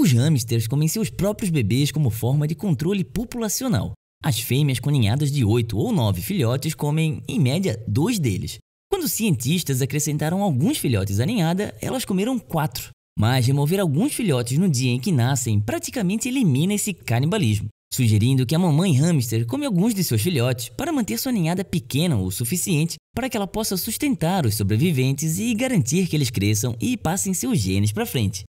Os hamsters comem seus próprios bebês como forma de controle populacional. As fêmeas com ninhadas de 8 ou 9 filhotes comem, em média, dois deles. Quando cientistas acrescentaram alguns filhotes à ninhada, elas comeram quatro. Mas remover alguns filhotes no dia em que nascem praticamente elimina esse canibalismo, sugerindo que a mamãe hamster come alguns de seus filhotes para manter sua ninhada pequena o suficiente para que ela possa sustentar os sobreviventes e garantir que eles cresçam e passem seus genes para frente.